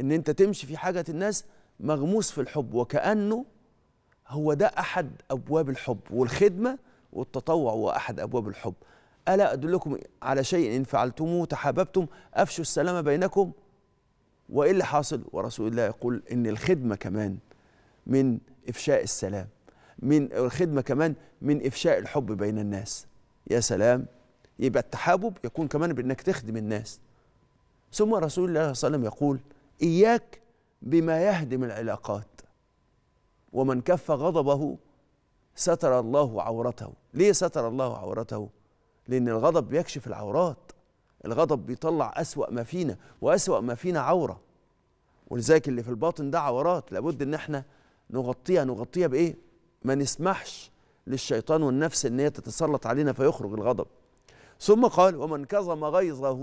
ان انت تمشي في حاجه الناس مغموس في الحب وكانه هو ده احد ابواب الحب والخدمه والتطوع هو احد ابواب الحب الا ادلكم على شيء ان فعلتموه تحاببتم افشوا السلام بينكم وايه اللي حاصل ورسول الله يقول ان الخدمه كمان من افشاء السلام من الخدمه كمان من افشاء الحب بين الناس يا سلام يبقى التحابب يكون كمان بانك تخدم الناس ثم رسول الله صلى الله عليه وسلم يقول إياك بما يهدم العلاقات ومن كف غضبه ستر الله عورته ليه ستر الله عورته لأن الغضب بيكشف العورات الغضب بيطلع أسوأ ما فينا وأسوأ ما فينا عورة ولذلك اللي في الباطن ده عورات لابد ان احنا نغطيها نغطيها بايه ما نسمحش للشيطان والنفس ان هي تتسلط علينا فيخرج الغضب ثم قال ومن كظم غيظه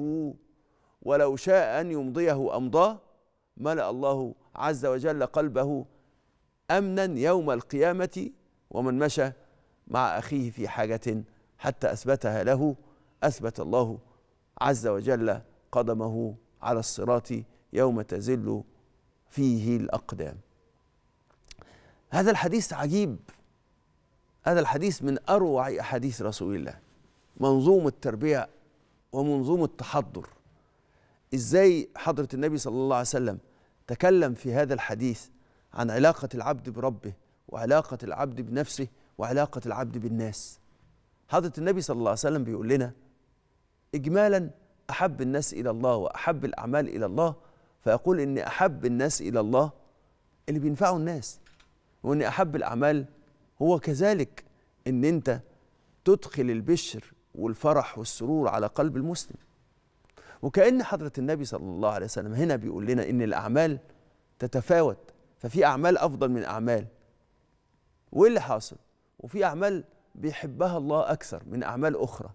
ولو شاء ان يمضيه امضاه ملأ الله عز وجل قلبه أمنا يوم القيامة ومن مشى مع أخيه في حاجة حتى أثبتها له أثبت الله عز وجل قدمه على الصراط يوم تزل فيه الأقدام هذا الحديث عجيب هذا الحديث من أروع أحاديث رسول الله منظوم التربية ومنظوم التحضر إزاي حضرة النبي صلى الله عليه وسلم تكلم في هذا الحديث عن علاقة العبد بربه وعلاقة العبد بنفسه وعلاقة العبد بالناس حضرة النبي صلى الله عليه وسلم بيقول لنا إجمالا أحب الناس إلى الله وأحب الأعمال إلى الله فيقول إن أحب الناس إلى الله اللي بينفعوا الناس وإن أحب الأعمال هو كذلك إن أنت تدخل البشر والفرح والسرور على قلب المسلم وكأن حضرة النبي صلى الله عليه وسلم هنا بيقول لنا إن الأعمال تتفاوت ففي أعمال أفضل من أعمال وإيه اللي حاصل؟ وفي أعمال بيحبها الله أكثر من أعمال أخرى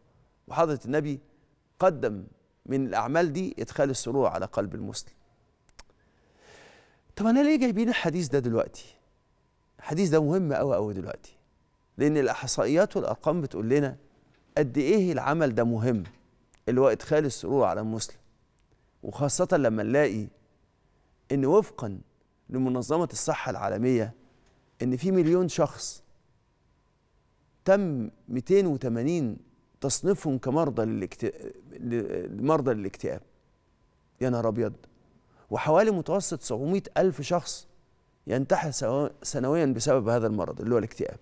وحضرة النبي قدم من الأعمال دي إدخال السرور على قلب المسلم طب أنا ليه جايبين الحديث ده دلوقتي؟ الحديث ده مهم أوي أوي دلوقتي لأن الإحصائيات والأرقام بتقول لنا قد إيه العمل ده مهم اللي هو إدخال السرور على المسلم وخاصة لما نلاقي إن وفقا لمنظمة الصحة العالمية إن في مليون شخص تم 280 تصنيفهم كمرضى للاكتئاب مرضى للاكتئاب يا نهار أبيض وحوالي متوسط 700 ألف شخص ينتحر سنويا بسبب هذا المرض اللي هو الاكتئاب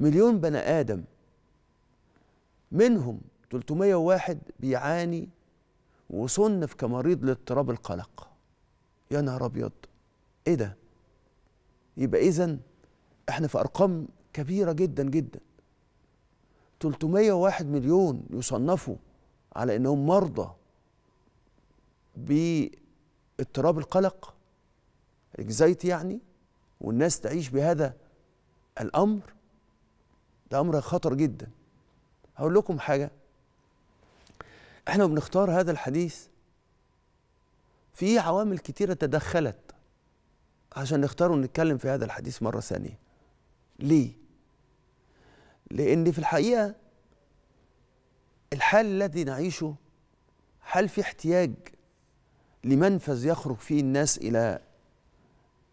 مليون بني آدم منهم 301 بيعاني وصنف كمريض لاضطراب القلق يا نهار ابيض ايه ده يبقى اذا احنا في ارقام كبيره جدا جدا 301 مليون يصنفوا على انهم مرضى باضطراب القلق اكزايتي يعني والناس تعيش بهذا الامر ده امر خطر جدا هقول لكم حاجه احنا بنختار هذا الحديث في عوامل كتيرة تدخلت عشان نختار ونتكلم في هذا الحديث مرة ثانية ليه؟ لأن في الحقيقة الحال الذي نعيشه حال في احتياج لمنفذ يخرج فيه الناس إلى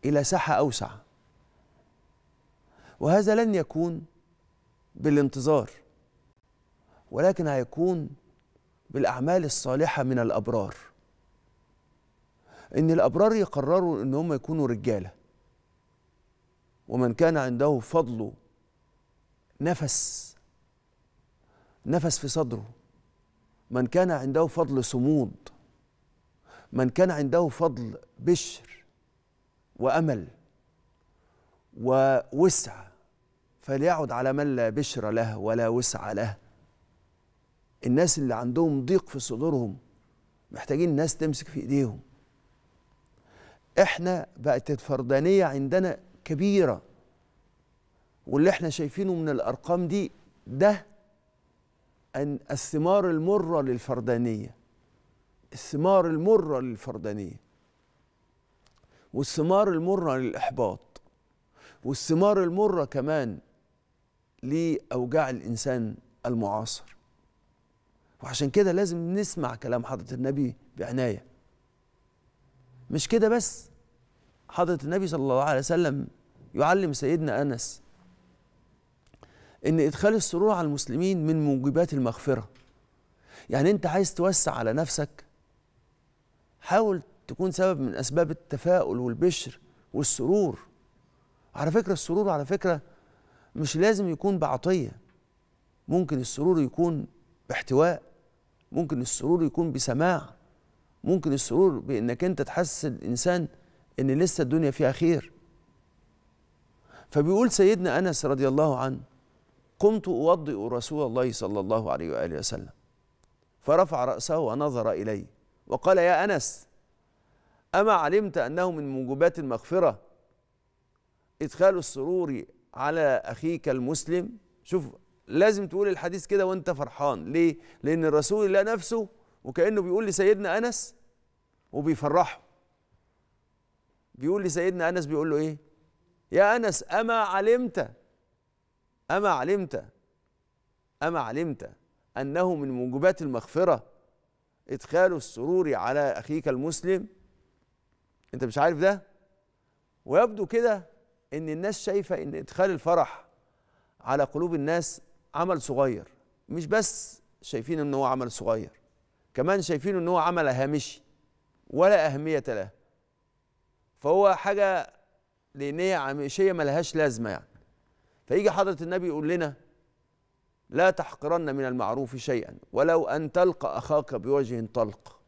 إلى ساحة أوسع وهذا لن يكون بالانتظار ولكن هيكون بالاعمال الصالحه من الابرار ان الابرار يقرروا ان هم يكونوا رجاله ومن كان عنده فضل نفس نفس في صدره من كان عنده فضل صمود من كان عنده فضل بشر وامل ووسع فليعد على من لا بشر له ولا وسع له الناس اللي عندهم ضيق في صدورهم محتاجين ناس تمسك في ايديهم احنا بقت الفردانيه عندنا كبيره واللي احنا شايفينه من الارقام دي ده أن الثمار المره للفردانيه الثمار المره للفردانيه والثمار المره للاحباط والثمار المره كمان لاوجاع الانسان المعاصر وعشان كده لازم نسمع كلام حضرة النبي بعناية مش كده بس حضرة النبي صلى الله عليه وسلم يعلم سيدنا أنس إن إدخال السرور على المسلمين من موجبات المغفرة يعني أنت عايز توسع على نفسك حاول تكون سبب من أسباب التفاؤل والبشر والسرور على فكرة السرور على فكرة مش لازم يكون بعطية ممكن السرور يكون باحتواء ممكن السرور يكون بسماع ممكن السرور بانك انت تحسس الانسان ان لسه الدنيا فيها خير فبيقول سيدنا انس رضي الله عنه قمت اوضئ رسول الله صلى الله عليه واله وسلم فرفع راسه ونظر الي وقال يا انس اما علمت انه من موجبات المغفره ادخال السرور على اخيك المسلم شوف لازم تقول الحديث كده وانت فرحان ليه لان الرسول الله نفسه وكانه بيقول لسيدنا انس وبيفرحه بيقول لسيدنا انس بيقول له ايه يا انس اما علمت اما علمت اما علمت انه من موجبات المغفره ادخال السرور على اخيك المسلم انت مش عارف ده ويبدو كده ان الناس شايفه ان ادخال الفرح على قلوب الناس عمل صغير مش بس شايفين ان هو عمل صغير كمان شايفين ان هو عمل هامشي ولا اهميه له فهو حاجه لان هي ملهاش لازمه يعني فيجي حضره النبي يقول لنا لا تحقرن من المعروف شيئا ولو ان تلقى اخاك بوجه طلق